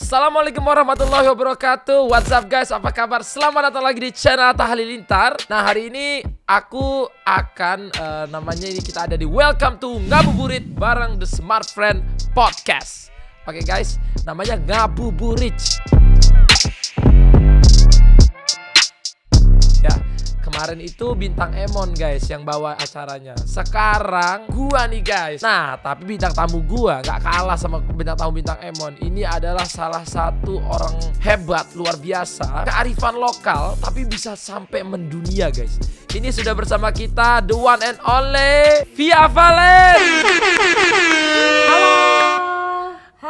Assalamualaikum warahmatullahi wabarakatuh What's up guys, apa kabar? Selamat datang lagi di channel Atta Halilintar Nah hari ini aku akan uh, Namanya ini kita ada di Welcome to Ngabuburit Bareng The Smart Friend Podcast Oke okay, guys, namanya Ngabuburit Kemarin itu bintang Emon guys yang bawa acaranya. Sekarang gua nih guys. Nah, tapi bintang tamu gua nggak kalah sama bintang tamu bintang Emon. Ini adalah salah satu orang hebat luar biasa, kearifan lokal tapi bisa sampai mendunia guys. Ini sudah bersama kita the one and only Via Valen.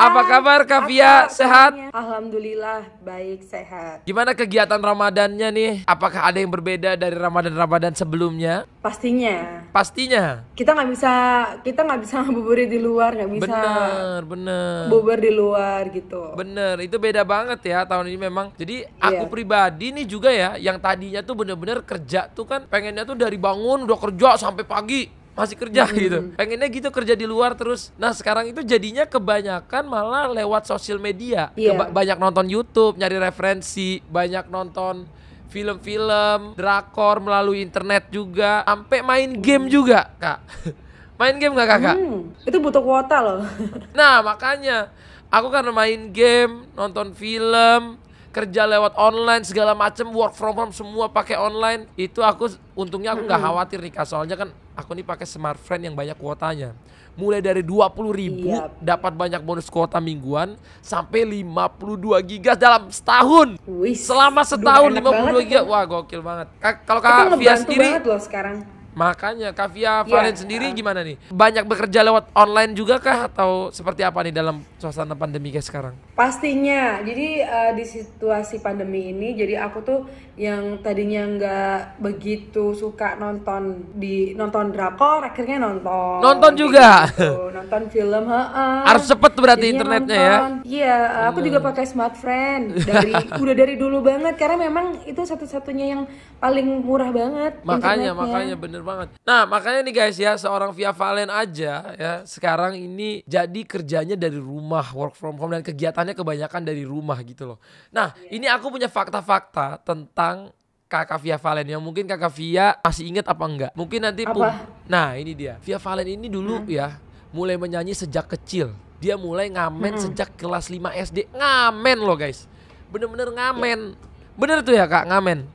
Apa kabar Kavia? Sehat? Alhamdulillah baik sehat. Gimana kegiatan Ramadannya nih? Apakah ada yang berbeda dari Ramadan-Ramadan sebelumnya? Pastinya. Pastinya. Kita nggak bisa kita nggak bisa ngabuburit di luar, nggak bisa. Bener, bener. Bubur di luar gitu. Bener, itu beda banget ya tahun ini memang. Jadi iya. aku yeah. pribadi nih juga ya, yang tadinya tuh bener-bener kerja tuh kan pengennya tuh dari bangun udah kerja sampai pagi masih kerja hmm. gitu. Pengennya gitu kerja di luar terus. Nah, sekarang itu jadinya kebanyakan malah lewat sosial media. Yeah. Keba banyak nonton YouTube, nyari referensi, banyak nonton film-film, drakor melalui internet juga, sampai main game juga, Kak. main game nggak kakak? Hmm, itu butuh kuota loh. nah makanya aku karena main game, nonton film, kerja lewat online segala macam work from home semua pakai online itu aku untungnya aku nggak hmm. khawatir nih kak soalnya kan aku nih pakai smart friend yang banyak kuotanya mulai dari dua puluh ribu yep. Iya. dapat banyak bonus kuota mingguan sampai lima puluh dua giga dalam setahun Wih, selama setahun lima 52 giga wah gokil banget kalau kak via sendiri loh sekarang Makanya Kavia iya. Valen yeah. sendiri gimana nih? Banyak bekerja lewat online juga kah atau seperti apa nih dalam suasana pandemi kayak sekarang? Pastinya. Jadi uh, di situasi pandemi ini jadi aku tuh yang tadinya nggak begitu suka nonton di nonton drakor akhirnya nonton. Nonton juga. Gitu. Nonton film, heeh. Harus cepet berarti jadinya internetnya ya. Iya, aku juga hmm. pakai smart friend dari udah dari dulu banget karena memang itu satu-satunya yang paling murah banget. Makanya, makanya bener banget. Nah, makanya nih guys ya, seorang Via Valen aja ya sekarang ini jadi kerjanya dari rumah, work from home dan kegiatannya kebanyakan dari rumah gitu loh. Nah, yeah. ini aku punya fakta-fakta tentang kakak Via Valen yang mungkin kakak Via masih inget apa enggak? Mungkin nanti apa? Pun, nah ini dia Via Valen ini dulu hmm. ya mulai menyanyi sejak kecil. Dia mulai ngamen hmm. sejak kelas 5 SD. Ngamen loh guys. Bener-bener ngamen. Iya. Bener tuh ya kak ngamen?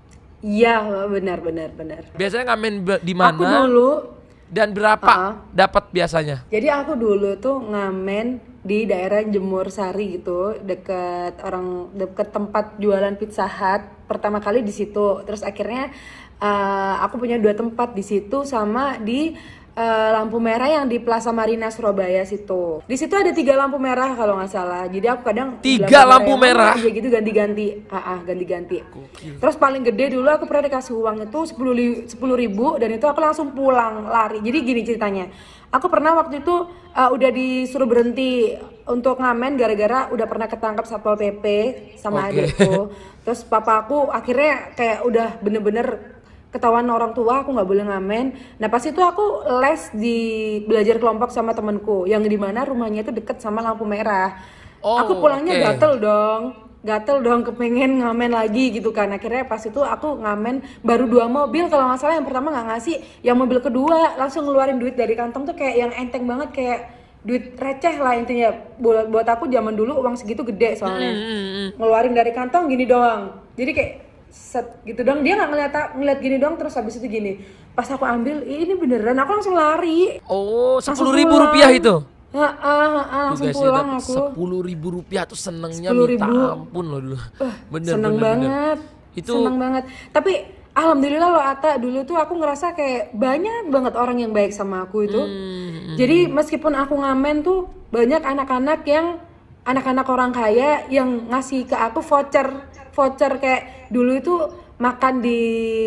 Iya, benar benar benar. Biasanya ngamen di mana? Aku dulu dan berapa uh dapat biasanya? Jadi aku dulu tuh ngamen di daerah Jemur Sari gitu, deket orang deket tempat jualan pizza hut. Pertama kali di situ, terus akhirnya uh, aku punya dua tempat di situ sama di uh, lampu merah yang di Plaza Marina Surabaya situ. Di situ ada tiga lampu merah kalau nggak salah. Jadi aku kadang tiga lampu merah. Ya gitu ganti-ganti, ah, ah ganti-ganti. Terus paling gede dulu aku pernah dikasih uang itu sepuluh sepuluh ribu dan itu aku langsung pulang lari. Jadi gini ceritanya, aku pernah waktu itu uh, udah disuruh berhenti untuk ngamen gara-gara udah pernah ketangkap satpol pp sama okay. adikku. Terus papa aku akhirnya kayak udah bener-bener ketahuan orang tua aku nggak boleh ngamen nah pas itu aku les di belajar kelompok sama temenku yang di mana rumahnya itu deket sama lampu merah oh, aku pulangnya okay. gatel dong gatel dong kepengen ngamen lagi gitu kan akhirnya pas itu aku ngamen baru dua mobil kalau nggak salah yang pertama nggak ngasih yang mobil kedua langsung ngeluarin duit dari kantong tuh kayak yang enteng banget kayak duit receh lah intinya buat buat aku zaman dulu uang segitu gede soalnya ngeluarin dari kantong gini doang jadi kayak set gitu dong dia nggak ngeliat ngeliat gini dong terus habis itu gini pas aku ambil ini beneran aku langsung lari oh sepuluh ribu rupiah itu Heeh, heeh, langsung pulang aku. Sepuluh ribu rupiah tuh senengnya minta ampun loh dulu. Uh, bener, seneng bener, banget. Bener. Itu seneng banget. Tapi alhamdulillah loh Ata dulu tuh aku ngerasa kayak banyak banget orang yang baik sama aku itu. Hmm, hmm, hmm, Jadi meskipun aku ngamen tuh banyak anak-anak yang anak-anak orang kaya yang ngasih ke aku voucher voucher kayak dulu itu makan di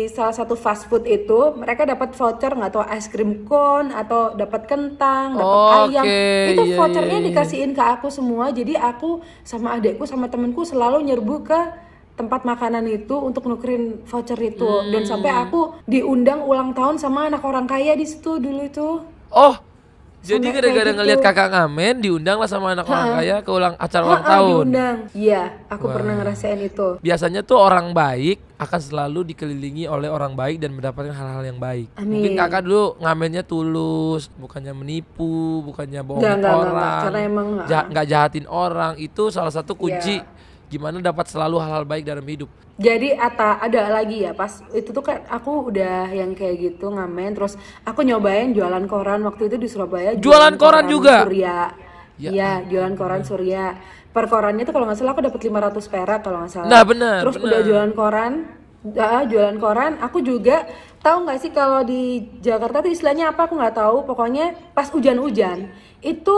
salah satu fast food itu mereka dapat voucher nggak tahu es krim cone atau dapat kentang dapat oh, ayam itu yeah, vouchernya yeah, yeah. dikasihin ke aku semua jadi aku sama adekku sama temenku selalu nyerbu ke tempat makanan itu untuk nukerin voucher itu hmm. dan sampai aku diundang ulang tahun sama anak orang kaya di situ dulu itu oh jadi gara-gara gitu. ngelihat kakak ngamen diundang lah sama anak ha? orang kaya ke ulang acara ulang tahun. Diundang. Iya, aku Wah. pernah ngerasain itu. Biasanya tuh orang baik akan selalu dikelilingi oleh orang baik dan mendapatkan hal-hal yang baik. Amin. Mungkin kakak dulu ngamennya tulus, bukannya menipu, bukannya bohong orang, enggak, enggak, enggak. Karena emang enggak. Jah, enggak jahatin orang itu salah satu kunci. Yeah gimana dapat selalu hal-hal baik dalam hidup. Jadi Ata ada lagi ya pas itu tuh kan aku udah yang kayak gitu ngamen terus aku nyobain jualan koran waktu itu di Surabaya. Jualan, jualan koran, koran juga. Surya. Ya iya, ya, jualan koran Surya. Per korannya tuh kalau nggak salah aku dapat 500 perak kalau nggak salah. Nah, benar. Terus bener. udah jualan koran, uh, jualan koran, aku juga tahu nggak sih kalau di Jakarta tuh istilahnya apa aku nggak tahu. Pokoknya pas hujan-hujan itu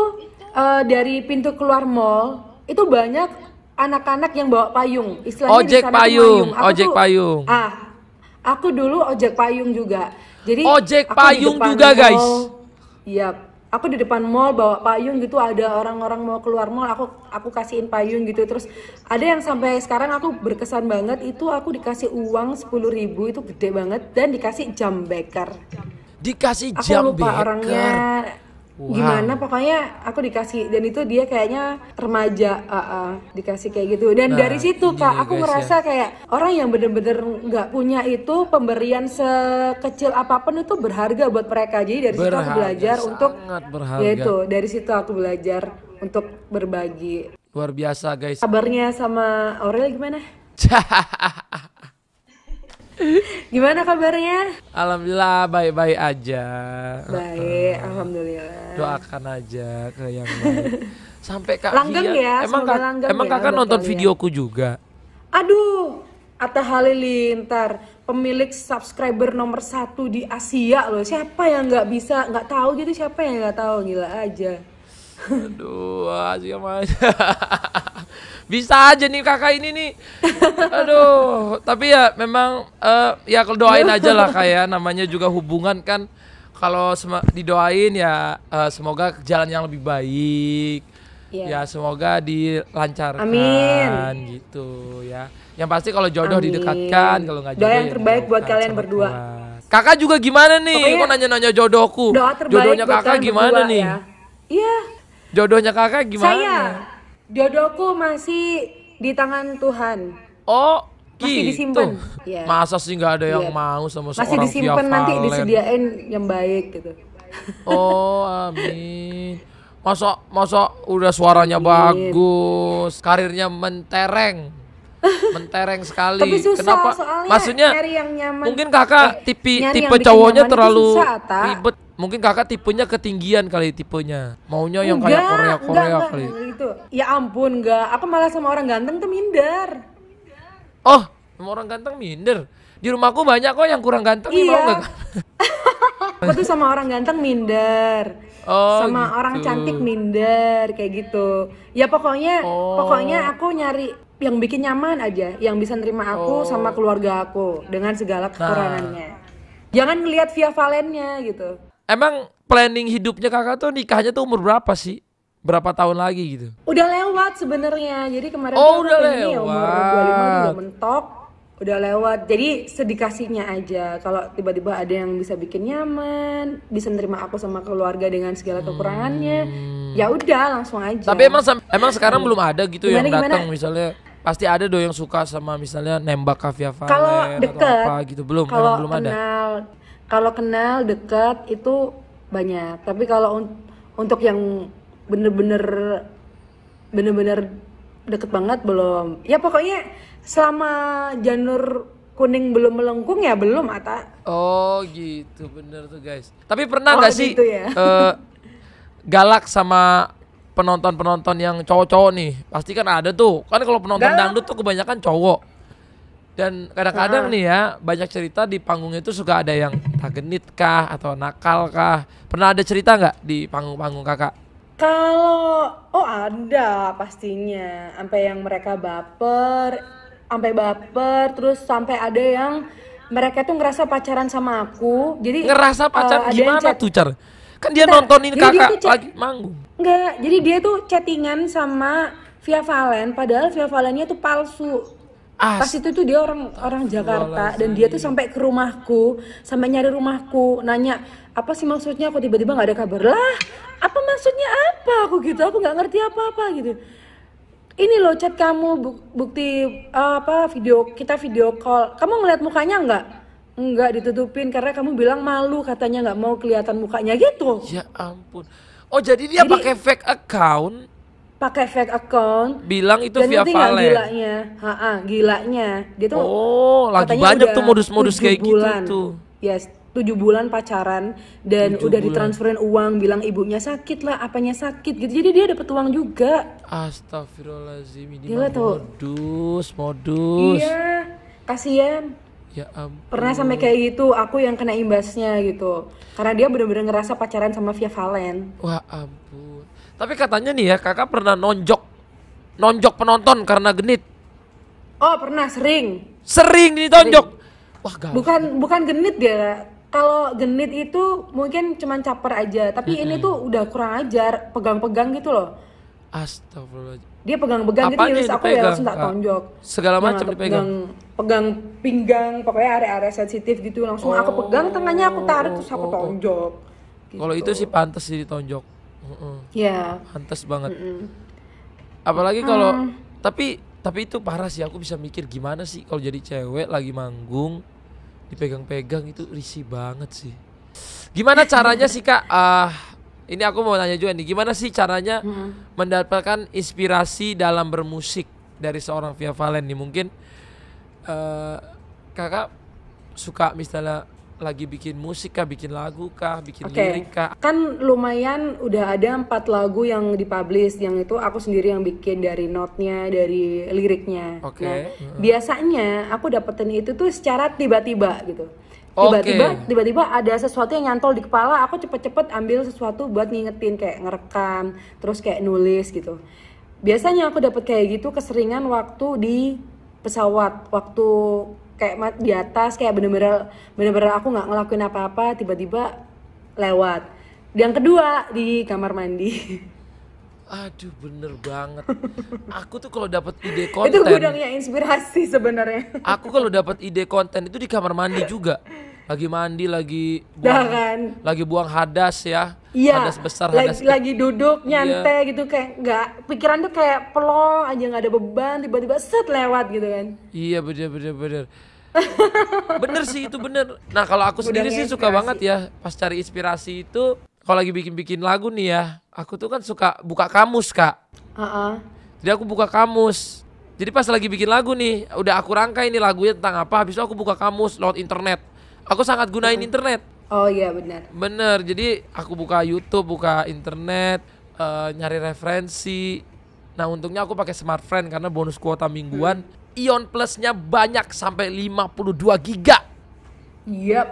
uh, dari pintu keluar mall itu banyak anak-anak yang bawa payung istilahnya ojek payung, payung. ojek tuh, payung ah aku dulu ojek payung juga jadi ojek payung juga mall, guys iya aku di depan mall bawa payung gitu ada orang-orang mau keluar mall aku aku kasihin payung gitu terus ada yang sampai sekarang aku berkesan banget itu aku dikasih uang sepuluh ribu itu gede banget dan dikasih jam beker dikasih aku jam lupa beker orangnya Wow. Gimana pokoknya aku dikasih dan itu dia kayaknya remaja uh, uh, dikasih kayak gitu dan nah, dari situ kak aku ngerasa ya. kayak orang yang bener-bener nggak -bener punya itu pemberian sekecil apapun itu berharga buat mereka jadi dari berharga, situ aku belajar untuk berharga. yaitu dari situ aku belajar untuk berbagi luar biasa guys kabarnya sama Aurel gimana? Gimana kabarnya? Alhamdulillah baik-baik aja. Baik, alhamdulillah. Iya. doakan aja ke yang lain. sampai kak langgeng Fia, ya emang kak, langgeng emang ya, kakak nonton kalian. videoku juga aduh Atta Halilintar pemilik subscriber nomor satu di Asia loh siapa yang nggak bisa nggak tahu gitu siapa yang nggak tahu gila aja aduh Asia aja bisa aja nih kakak ini nih aduh tapi ya memang uh, ya doain aja lah kayak ya. namanya juga hubungan kan kalau didoain ya uh, semoga jalan yang lebih baik. Yeah. Ya semoga dilancarkan Amin. gitu ya. Yang pasti kalau jodoh Amin. didekatkan, kalau nggak jodoh doa yang ya terbaik buat kalian berdua. Kuat. Kakak juga gimana nih? Pokoknya Kok nanya-nanya jodohku? Jodohnya buat kakak gimana berdua, nih? Ya. Iya. Jodohnya kakak gimana? Saya jodohku masih di tangan Tuhan. Oh, masih gitu. disimpan. Yeah. Masa sih nggak ada yang yeah. mau sama seorang Masih disimpan nanti disediain yang baik gitu. Oh, amin. Masa masa udah suaranya amin. bagus, karirnya mentereng. Mentereng sekali. Tapi susah, Kenapa? Maksudnya nyari yang nyaman. Mungkin kakak eh, tipi, tipe cowoknya terlalu susah, ribet. Mungkin kakak tipenya ketinggian kali tipenya. Maunya yang enggak, kayak Korea Korea enggak, kali. Enggak, gitu. Ya ampun enggak. Aku malah sama orang ganteng tuh minder oh sama orang ganteng minder di rumahku banyak kok yang kurang ganteng iya. nih mau iya. gak aku tuh sama orang ganteng minder oh, sama gitu. orang cantik minder kayak gitu ya pokoknya oh. pokoknya aku nyari yang bikin nyaman aja yang bisa nerima aku oh. sama keluarga aku dengan segala nah. kekurangannya nah. jangan ngelihat via valennya gitu emang planning hidupnya kakak tuh nikahnya tuh umur berapa sih berapa tahun lagi gitu? Udah lewat sebenarnya. Jadi kemarin oh, udah lewat. Ini ya, umur 25 udah mentok, udah lewat. Jadi sedikasinya aja. Kalau tiba-tiba ada yang bisa bikin nyaman, bisa nerima aku sama keluarga dengan segala hmm. kekurangannya, hmm. ya udah langsung aja. Tapi emang emang sekarang belum ada gitu gimana, yang datang misalnya pasti ada dong yang suka sama misalnya nembak Kavia kalau deket, atau apa gitu belum kalau belum kenal, ada kalau kenal dekat itu banyak tapi kalau untuk yang bener-bener bener-bener deket banget belum ya pokoknya selama janur kuning belum melengkung ya belum Ata oh gitu bener tuh guys tapi pernah nggak oh, gak gitu sih ya? uh, galak sama penonton-penonton yang cowok-cowok nih pasti kan ada tuh kan kalau penonton galak. dangdut tuh kebanyakan cowok dan kadang-kadang nah. nih ya banyak cerita di panggung itu suka ada yang tak genit kah atau nakal kah pernah ada cerita nggak di panggung-panggung kakak kalau oh ada pastinya, sampai yang mereka baper, sampai baper, terus sampai ada yang mereka tuh ngerasa pacaran sama aku. Jadi ngerasa eh, pacaran uh, gimana chat, tuh, Car? Kan dia Bentar, nontonin kakak dia lagi manggung. Enggak, jadi dia tuh chattingan sama Via Valen, padahal Via Valennya tuh palsu As. Pas itu tuh dia orang orang Jakarta dan dia tuh sampai ke rumahku, sampai nyari rumahku, nanya apa sih maksudnya aku tiba-tiba nggak ada kabar lah. Apa maksudnya apa aku gitu? Aku nggak ngerti apa-apa gitu. Ini loh chat kamu bukti uh, apa video kita video call. Kamu ngeliat mukanya nggak? Nggak ditutupin karena kamu bilang malu katanya nggak mau kelihatan mukanya gitu. Ya ampun. Oh jadi dia pakai fake account pakai fake account bilang itu dan via Valen gilanya ha, ha gilanya dia tuh oh lagi banyak tuh modus-modus kayak gitu bulan. gitu tuh yes tujuh bulan pacaran dan udah ditransferin uang bilang ibunya sakit lah apanya sakit gitu jadi dia dapat uang juga astagfirullahaladzim ini Gila tuh. modus modus iya kasihan Ya ampun. Pernah sampai kayak gitu, aku yang kena imbasnya gitu. Karena dia bener-bener ngerasa pacaran sama Via Valen. Wah ampun. Tapi katanya nih ya, kakak pernah nonjok nonjok penonton karena genit. Oh, pernah sering. Sering ditonjok. Sering. Wah, gawat. Bukan bukan genit dia. Ya. Kalau genit itu mungkin cuman caper aja, tapi mm -hmm. ini tuh udah kurang ajar, pegang-pegang gitu loh. Astagfirullah. Dia pegang-pegang gitu ya, terus aku ya langsung tak ah, tonjok. Segala nah, macam dipegang. Pegang, pegang pinggang, pokoknya area-area sensitif gitu langsung oh, aku pegang tengahnya aku tarik terus aku oh, oh, oh, tonjok. Gitu. Kalau itu gitu. sih pantas sih ditonjok uh ya yeah. pantas banget mm -mm. apalagi kalau uh. tapi tapi itu parah sih aku bisa mikir gimana sih kalau jadi cewek lagi manggung dipegang-pegang itu risih banget sih gimana caranya sih kak ah uh, ini aku mau nanya juga nih gimana sih caranya hmm. mendapatkan inspirasi dalam bermusik dari seorang Via Valen nih mungkin uh, kakak suka misalnya lagi bikin musik kah, bikin lagu kah, bikin okay. lirik kah? Kan lumayan udah ada empat lagu yang dipublish, yang itu aku sendiri yang bikin dari notnya, dari liriknya. Oke. Okay. Nah, mm -hmm. biasanya aku dapetin itu tuh secara tiba-tiba gitu. Tiba-tiba, okay. tiba-tiba ada sesuatu yang nyantol di kepala, aku cepet-cepet ambil sesuatu buat ngingetin kayak ngerekam, terus kayak nulis gitu. Biasanya aku dapet kayak gitu keseringan waktu di pesawat, waktu kayak di atas kayak bener-bener bener-bener aku nggak ngelakuin apa-apa tiba-tiba lewat yang kedua di kamar mandi aduh bener banget aku tuh kalau dapat ide konten itu gudangnya inspirasi sebenarnya aku kalau dapat ide konten itu di kamar mandi juga lagi mandi lagi buang, kan? lagi buang hadas ya iya, hadas besar hadas lagi, lagi duduk iya. nyantai iya. gitu kayak nggak pikiran tuh kayak pelong aja nggak ada beban tiba-tiba set lewat gitu kan iya bener bener bener sih itu bener nah kalau aku sendiri sih suka banget ya pas cari inspirasi itu kalau lagi bikin-bikin lagu nih ya aku tuh kan suka buka kamus kak uh-uh. jadi aku buka kamus jadi pas lagi bikin lagu nih udah aku rangkai ini lagunya tentang apa habis itu aku buka kamus lewat internet aku sangat gunain uh internet oh iya bener. bener jadi aku buka YouTube buka internet uh, nyari referensi nah untungnya aku pakai smartfren karena bonus kuota mingguan hmm Ion Plusnya banyak sampai 52 giga. Yep.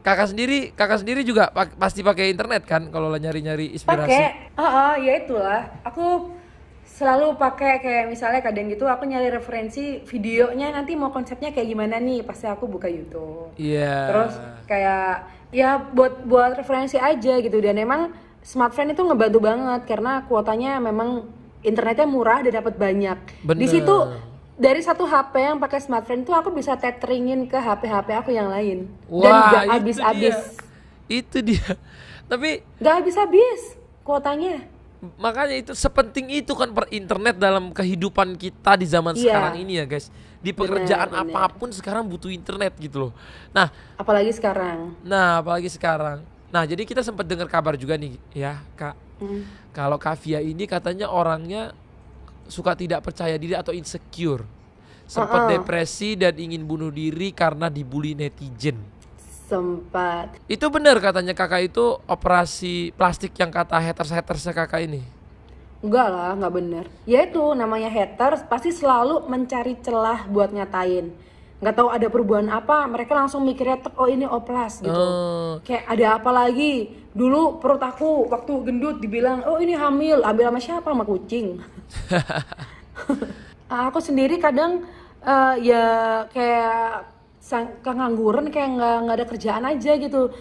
Kakak sendiri, kakak sendiri juga pak, pasti pakai internet kan kalau nyari-nyari inspirasi. Pakai. Uh -uh, ya itulah. Aku selalu pakai kayak misalnya kadang gitu aku nyari referensi videonya nanti mau konsepnya kayak gimana nih pasti aku buka YouTube. Iya. Yeah. Terus kayak ya buat buat referensi aja gitu dan emang smartphone itu ngebantu banget karena kuotanya memang internetnya murah dan dapat banyak. Bener. Di situ dari satu HP yang pakai smartphone tuh aku bisa tetheringin ke HP-HP aku yang lain Wah, dan gak habis-habis. Itu, dia. Tapi gak habis-habis kuotanya. Makanya itu sepenting itu kan per internet dalam kehidupan kita di zaman yeah. sekarang ini ya guys. Di pekerjaan bener, apapun sekarang butuh internet gitu loh. Nah, apalagi sekarang. Nah, apalagi sekarang. Nah, jadi kita sempat dengar kabar juga nih ya, Kak. Mm. Kalau Kavia ini katanya orangnya suka tidak percaya diri atau insecure sempat uh -uh. depresi dan ingin bunuh diri karena dibully netizen sempat itu benar katanya kakak itu operasi plastik yang kata haters hatersnya kakak ini Enggak lah, nggak bener. Ya itu namanya haters pasti selalu mencari celah buat nyatain nggak tahu ada perubahan apa mereka langsung mikirnya oh ini oplas gitu oh. kayak ada apa lagi dulu perut aku waktu gendut dibilang oh ini hamil hamil sama siapa sama kucing ah, aku sendiri kadang uh, ya kayak sang, kengangguran kayak nggak nggak ada kerjaan aja gitu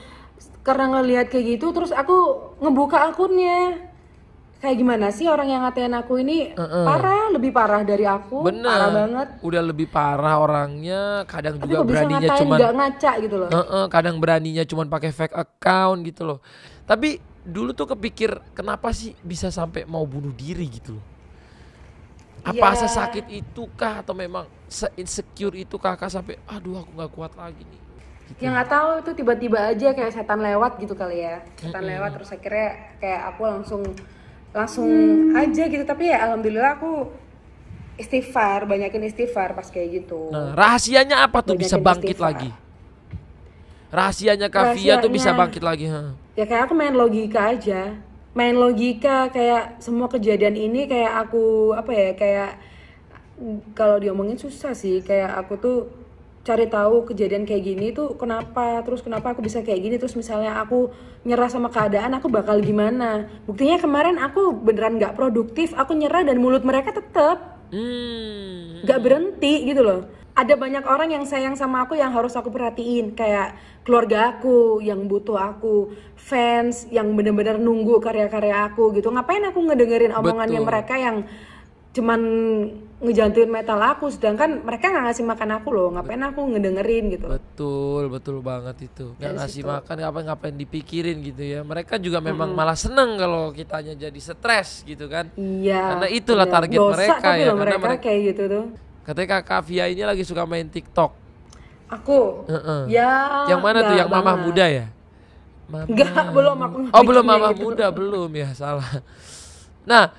karena ngelihat kayak gitu terus aku ngebuka akunnya kayak gimana sih orang yang ngatain aku ini uh -uh. parah lebih parah dari aku Bener. parah banget udah lebih parah orangnya kadang Tapi juga beraninya cuma ngaca gitu loh uh -uh, kadang beraninya cuma pakai fake account gitu loh tapi dulu tuh kepikir kenapa sih bisa sampai mau bunuh diri gitu loh apa yeah. Iya. sakit itu kah atau memang se insecure itu kakak sampai aduh aku nggak kuat lagi nih gitu. yang nggak tahu itu tiba-tiba aja kayak setan lewat gitu kali ya setan mm -hmm. lewat terus akhirnya kayak aku langsung langsung hmm. aja gitu tapi ya alhamdulillah aku istighfar banyakin istighfar pas kayak gitu nah rahasianya apa tuh banyakin bisa bangkit istighfar. lagi rahasianya kafia tuh bisa bangkit lagi ha. ya kayak aku main logika aja main logika kayak semua kejadian ini kayak aku apa ya kayak kalau diomongin susah sih kayak aku tuh cari tahu kejadian kayak gini tuh kenapa terus kenapa aku bisa kayak gini terus misalnya aku nyerah sama keadaan aku bakal gimana buktinya kemarin aku beneran nggak produktif aku nyerah dan mulut mereka tetep hmm. nggak hmm. berhenti gitu loh ada banyak orang yang sayang sama aku yang harus aku perhatiin kayak keluarga aku yang butuh aku fans yang bener-bener nunggu karya-karya aku gitu ngapain aku ngedengerin omongannya Betul. mereka yang cuman ngejantuin metal aku sedangkan mereka nggak ngasih makan aku loh ngapain aku ngedengerin gitu betul betul banget itu nggak iya ngasih situ. makan ngapain ngapain dipikirin gitu ya mereka juga memang hmm. malah seneng kalau kitanya jadi stres gitu kan iya karena itulah iya. target Dosa mereka ya mereka, karena mereka kayak gitu tuh katanya kakak Via ini lagi suka main TikTok aku uh -uh. ya yang mana tuh yang mamah muda ya Mama. Enggak, belum aku Oh, belum mamah gitu. muda belum ya, salah. Nah,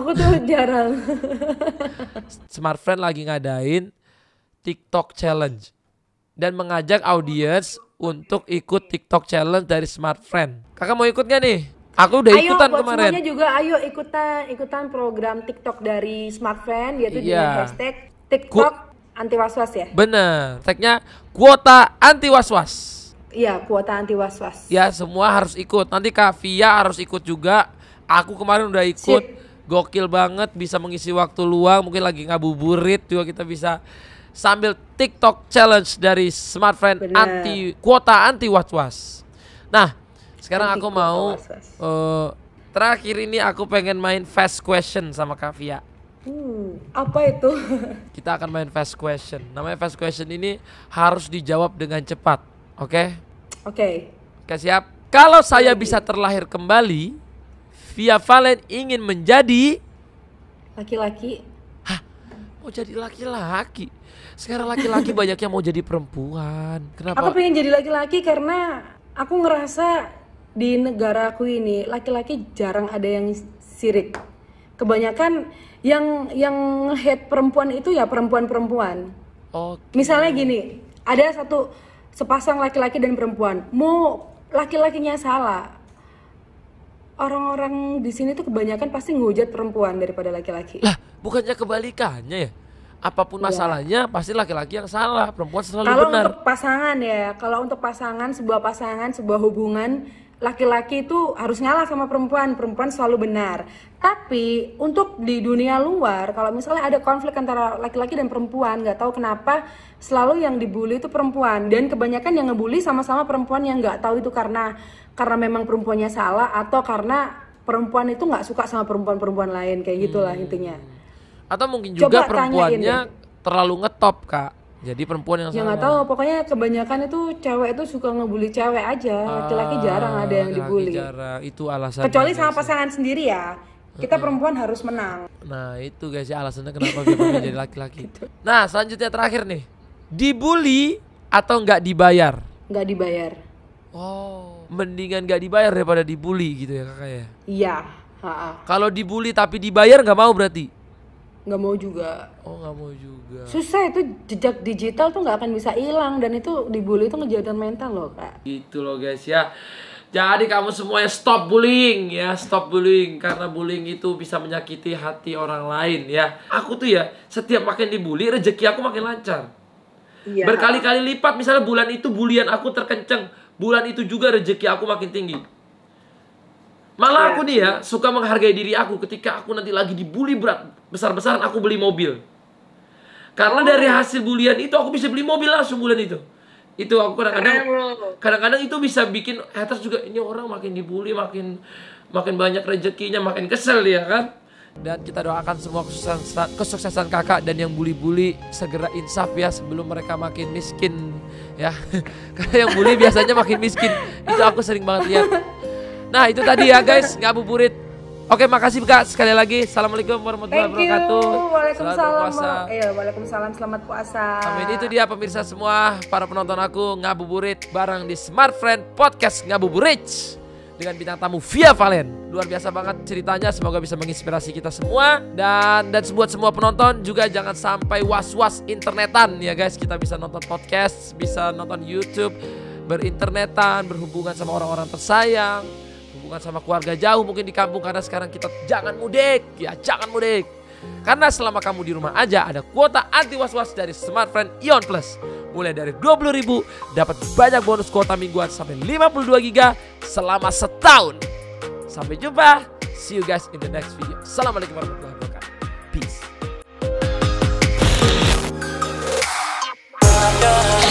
Aku tuh jarang. Smart Friend lagi ngadain TikTok challenge dan mengajak audiens untuk ikut TikTok challenge dari Smart Friend. Kakak mau ikut gak nih? Aku udah ayo, ikutan buat kemarin. Semuanya juga ayo ikutan ikutan program TikTok dari friend yaitu iya. di hashtag TikTok Ku anti was ya. Bener. Tagnya kuota anti was Iya, kuota anti was Ya, semua harus ikut. Nanti Kavia harus ikut juga. Aku kemarin udah ikut. Sip gokil banget bisa mengisi waktu luang mungkin lagi ngabuburit juga kita bisa sambil TikTok challenge dari smart friend Bener. anti kuota anti was was. Nah sekarang anti aku mau was Uh, eh, terakhir ini aku pengen main fast question sama Kavia. Hmm, apa itu? kita akan main fast question. Namanya fast question ini harus dijawab dengan cepat, oke? Okay? Oke. Okay. Oke siap. Kalau saya bisa terlahir kembali, Via Valen ingin menjadi laki-laki. Hah, mau jadi laki-laki? Sekarang laki-laki banyak yang mau jadi perempuan. Kenapa? Aku pengen jadi laki-laki karena aku ngerasa di negara aku ini laki-laki jarang ada yang sirik. Kebanyakan yang yang hate perempuan itu ya perempuan-perempuan. Oh. Okay. Misalnya gini, ada satu sepasang laki-laki dan perempuan. Mau laki-lakinya salah, orang-orang di sini tuh kebanyakan pasti ngehujat perempuan daripada laki-laki. Lah, bukannya kebalikannya ya? Apapun iya. masalahnya pasti laki-laki yang salah, perempuan selalu kalo benar. Kalau untuk pasangan ya, kalau untuk pasangan sebuah pasangan, sebuah hubungan laki-laki itu harus ngalah sama perempuan, perempuan selalu benar. Tapi untuk di dunia luar, kalau misalnya ada konflik antara laki-laki dan perempuan, nggak tahu kenapa selalu yang dibully itu perempuan dan kebanyakan yang ngebully sama-sama perempuan yang nggak tahu itu karena karena memang perempuannya salah atau karena perempuan itu nggak suka sama perempuan-perempuan lain kayak gitulah hmm. intinya. Atau mungkin juga Coba perempuannya terlalu ngetop kak jadi perempuan yang Ya tahu, pokoknya kebanyakan itu cewek itu suka ngebully cewek aja. Ah, laki-laki ah, jarang ada yang dibully. Jarang. Itu alasan. Kecuali sama ya. pasangan sendiri ya. Kita hmm. perempuan harus menang. Nah, itu guys ya alasannya kenapa dia jadi laki-laki. Gitu. Nah, selanjutnya terakhir nih. Dibully atau nggak dibayar? Nggak dibayar. Oh, mendingan nggak dibayar daripada dibully gitu ya kakak ya? Iya. Kalau dibully tapi dibayar nggak mau berarti? nggak mau juga oh nggak mau juga susah itu jejak digital tuh nggak akan bisa hilang dan itu dibully itu ngejatuhin mental loh kak Itu loh guys ya jadi kamu semuanya stop bullying ya stop bullying karena bullying itu bisa menyakiti hati orang lain ya aku tuh ya setiap makin dibully rezeki aku makin lancar ya. berkali-kali lipat misalnya bulan itu bulian aku terkenceng bulan itu juga rezeki aku makin tinggi Malah iya. aku nih ya suka menghargai diri aku ketika aku nanti lagi dibully berat besar-besaran aku beli mobil. Karena oh. dari hasil bulian itu aku bisa beli mobil langsung bulan itu. Itu aku kadang-kadang kadang-kadang itu bisa bikin haters juga ini orang makin dibully makin makin banyak rezekinya makin kesel ya kan. Dan kita doakan semua kesuksesan, kesuksesan kakak dan yang bully-bully segera insaf ya sebelum mereka makin miskin ya. Karena yang bully biasanya makin miskin. Itu aku sering banget lihat. Nah itu tadi ya guys ngabuburit. Oke makasih kak sekali lagi. Assalamualaikum warahmatullahi Thank wabarakatuh. You. Waalaikumsalam. Selamat puasa. iya waalaikumsalam selamat puasa. Amin itu dia pemirsa semua para penonton aku ngabuburit bareng di Smart Friend Podcast ngabuburit dengan bintang tamu Via Valen. Luar biasa banget ceritanya. Semoga bisa menginspirasi kita semua dan dan buat semua penonton juga jangan sampai was-was internetan ya guys. Kita bisa nonton podcast, bisa nonton YouTube, berinternetan, berhubungan sama orang-orang tersayang bukan sama keluarga jauh mungkin di kampung karena sekarang kita jangan mudik ya jangan mudik karena selama kamu di rumah aja ada kuota anti was-was dari Smartfren Ion Plus mulai dari ribu dapat banyak bonus kuota mingguan sampai 52 giga selama setahun sampai jumpa see you guys in the next video assalamualaikum warahmatullahi wabarakatuh peace